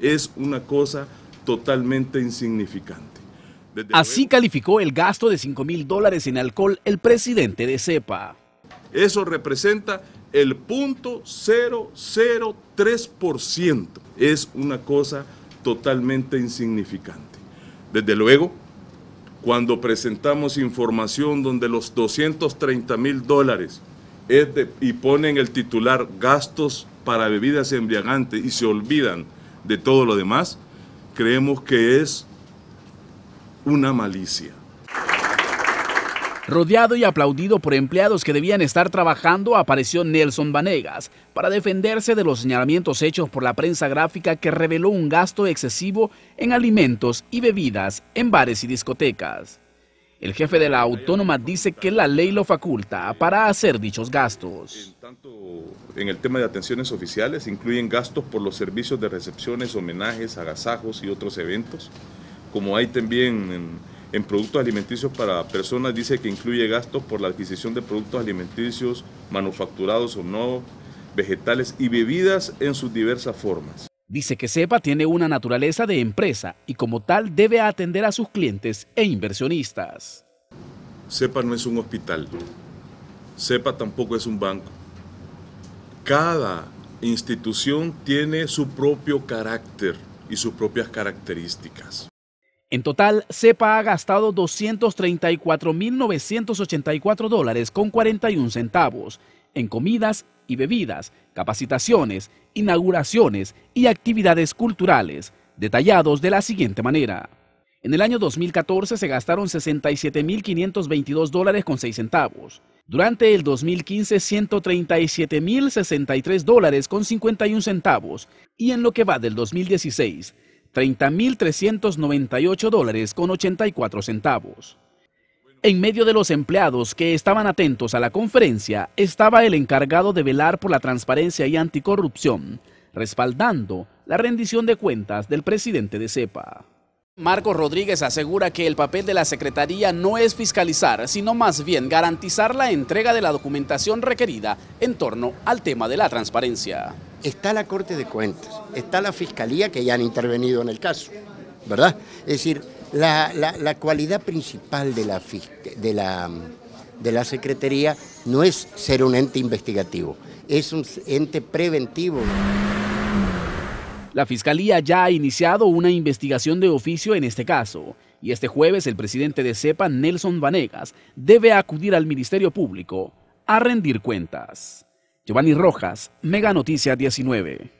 es una cosa totalmente insignificante. Así calificó el gasto de 5 mil dólares en alcohol el presidente de CEPA. Eso representa el punto 003%. Es una cosa totalmente insignificante. Desde luego, cuando presentamos información donde los 230 mil dólares y ponen el titular gastos para bebidas embriagantes y se olvidan de todo lo demás, creemos que es una malicia. Rodeado y aplaudido por empleados que debían estar trabajando, apareció Nelson Vanegas para defenderse de los señalamientos hechos por la prensa gráfica que reveló un gasto excesivo en alimentos y bebidas en bares y discotecas. El jefe de la autónoma dice que la ley lo faculta para hacer dichos gastos en el tema de atenciones oficiales, incluyen gastos por los servicios de recepciones, homenajes, agasajos y otros eventos. Como hay también en, productos alimenticios para personas, dice que incluye gastos por la adquisición de productos alimenticios manufacturados o no, vegetales y bebidas en sus diversas formas. Dice que SEPA tiene una naturaleza de empresa y como tal debe atender a sus clientes e inversionistas. SEPA no es un hospital, SEPA tampoco es un banco, cada institución tiene su propio carácter y sus propias características. En total, CEPA ha gastado 234.984 dólares con 41 centavos en comidas y bebidas, capacitaciones, inauguraciones y actividades culturales, detallados de la siguiente manera. En el año 2014 se gastaron 67.522 dólares con 6 centavos. Durante el 2015, 137.063 dólares con 51 centavos y en lo que va del 2016, 30.398 dólares con 84 centavos. En medio de los empleados que estaban atentos a la conferencia estaba el encargado de velar por la transparencia y anticorrupción, respaldando la rendición de cuentas del presidente de CEPA. Marcos Rodríguez asegura que el papel de la Secretaría no es fiscalizar, sino más bien garantizar la entrega de la documentación requerida en torno al tema de la transparencia. Está la Corte de Cuentas, está la Fiscalía que ya han intervenido en el caso, ¿verdad? Es decir, la, cualidad principal de la, de, la, de la Secretaría no es ser un ente investigativo, es un ente preventivo. La Fiscalía ya ha iniciado una investigación de oficio en este caso y este jueves el presidente de CEPA, Nelson Vanegas, debe acudir al Ministerio Público a rendir cuentas. Giovanni Rojas, Mega Noticia 19.